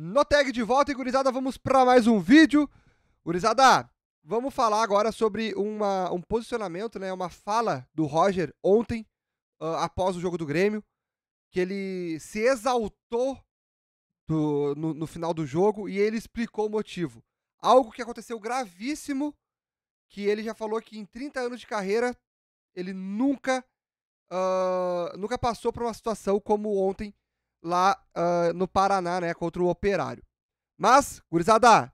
No tag de volta e gurizada, vamos para mais um vídeo. Gurizada, vamos falar agora sobre uma, um posicionamento, né, uma fala do Roger ontem, uh, após o jogo do Grêmio, que ele se exaltou do, no, no final do jogo e ele explicou o motivo. Algo que aconteceu gravíssimo, que ele já falou que em 30 anos de carreira ele nunca, uh, nunca passou por uma situação como ontem lá uh, no Paraná, né, contra o Operário. Mas, gurizada,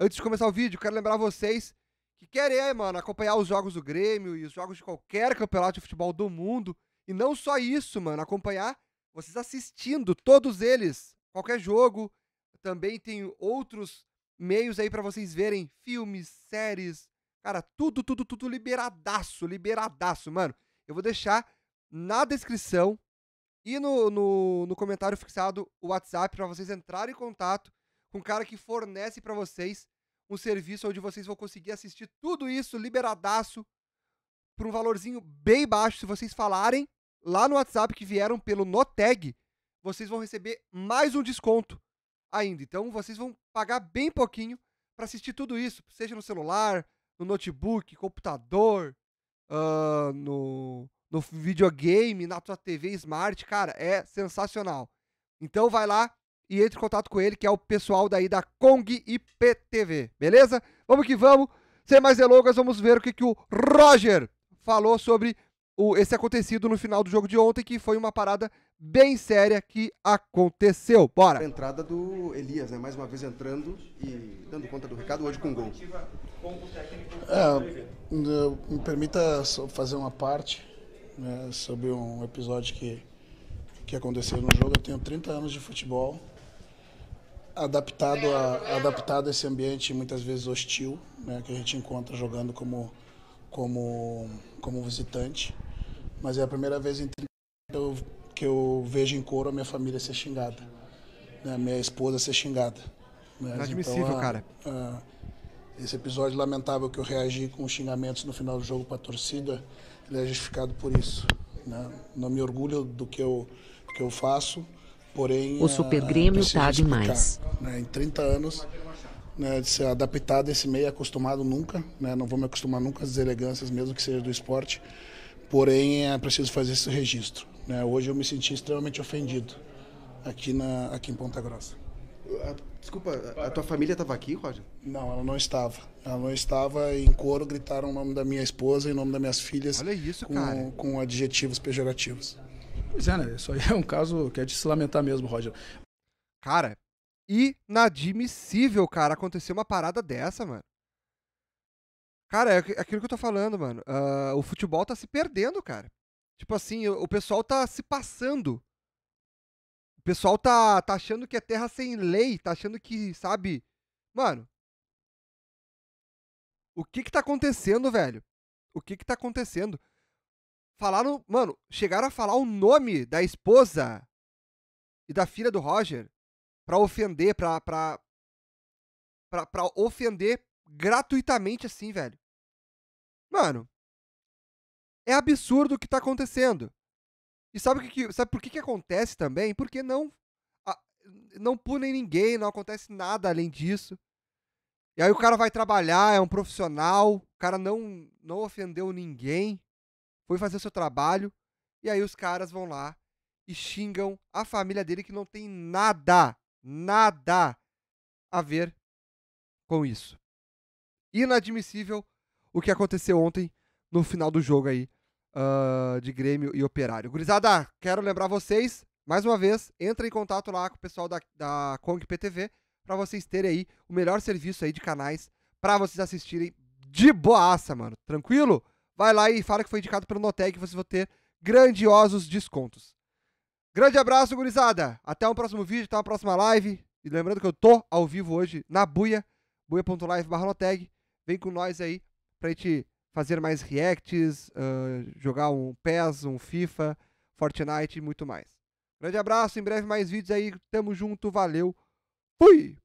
antes de começar o vídeo, quero lembrar vocês que querem aí, mano, acompanhar os jogos do Grêmio e os jogos de qualquer campeonato de futebol do mundo. E não só isso, mano, acompanhar vocês assistindo todos eles, qualquer jogo. Também tem outros meios aí para vocês verem filmes, séries, cara, tudo, tudo, tudo liberadaço, liberadaço, mano. Eu vou deixar na descrição e no, no, no comentário fixado o WhatsApp para vocês entrarem em contato com o cara que fornece para vocês um serviço onde vocês vão conseguir assistir tudo isso liberadaço por um valorzinho bem baixo. Se vocês falarem lá no WhatsApp que vieram pelo Noteg, vocês vão receber mais um desconto ainda. Então vocês vão pagar bem pouquinho para assistir tudo isso, seja no celular, no notebook, computador, uh, no, no videogame, na tua TV Smart, cara, é sensacional. Então vai lá e entre em contato com ele, que é o pessoal daí da Kong IPTV, beleza? Vamos que vamos. Sem mais delongas, vamos ver o que, que o Roger falou sobre o, esse acontecido no final do jogo de ontem, que foi uma parada bem séria que aconteceu. Bora! A entrada do Elias, né? Mais uma vez entrando e dando conta do recado hoje com gol. É, me permita só fazer uma parte né, sobre um episódio que, que aconteceu no jogo. Eu tenho 30 anos de futebol, adaptado a, adaptado a esse ambiente muitas vezes hostil, né, que a gente encontra jogando como, como, como visitante. Mas é a primeira vez em 30 anos que eu vejo em coro a minha família ser xingada, né, minha esposa ser xingada. Né. Mas, então, a, cara. A, esse episódio lamentável que eu reagi com xingamentos no final do jogo para a torcida, ele é justificado por isso. Né? Não me orgulho do que eu, que eu faço, porém. O Super é, Grêmio está demais. Né? Em 30 anos. Né, de ser adaptado a esse meio, acostumado nunca, né? não vou me acostumar nunca às elegâncias, mesmo que seja do esporte, porém é preciso fazer esse registro. Né? Hoje eu me senti extremamente ofendido aqui, na, aqui em Ponta Grossa. A, ah, desculpa, a, a tua família estava aqui, Roger? Não, ela não estava. Ela não estava. Em coro gritaram o nome da minha esposa e o nome das minhas filhas. Olha isso, com, cara. Com adjetivos pejorativos. Pois é, né? Isso aí é um caso que é de se lamentar mesmo, Roger. Cara, inadmissível, cara, acontecer uma parada dessa, mano. Cara, é aquilo que eu tô falando, mano. Uh, o futebol tá se perdendo, cara. Tipo assim, o pessoal tá se passando pessoal tá, tá achando que é terra sem lei, tá achando que, sabe? Mano, o que que tá acontecendo, velho? O que que tá acontecendo? Falaram, mano, chegaram a falar o nome da esposa e da filha do Roger pra ofender, pra, pra, pra, pra ofender gratuitamente assim, velho. Mano, é absurdo o que tá acontecendo. E sabe, que, sabe por que, que acontece também? Porque não, a, não punem ninguém, não acontece nada além disso. E aí o cara vai trabalhar, é um profissional, o cara não, não ofendeu ninguém, foi fazer o seu trabalho, e aí os caras vão lá e xingam a família dele que não tem nada, nada a ver com isso. Inadmissível o que aconteceu ontem no final do jogo aí uh, de Grêmio e Operário. Gurizada, quero lembrar vocês, mais uma vez, entra em contato lá com o pessoal da, da Kong PTV para vocês terem aí o melhor serviço aí de canais para vocês assistirem de boaça, mano. Tranquilo? Vai lá e fala que foi indicado pelo Notec, vocês vão ter grandiosos descontos. Grande abraço, gurizada. Até um próximo vídeo, até uma próxima live. E lembrando que eu tô ao vivo hoje na Buia, buialive Vem com nós aí pra gente fazer mais reacts, uh, jogar um PES, um FIFA, Fortnite e muito mais. Grande abraço, em breve mais vídeos aí, tamo junto, valeu, fui!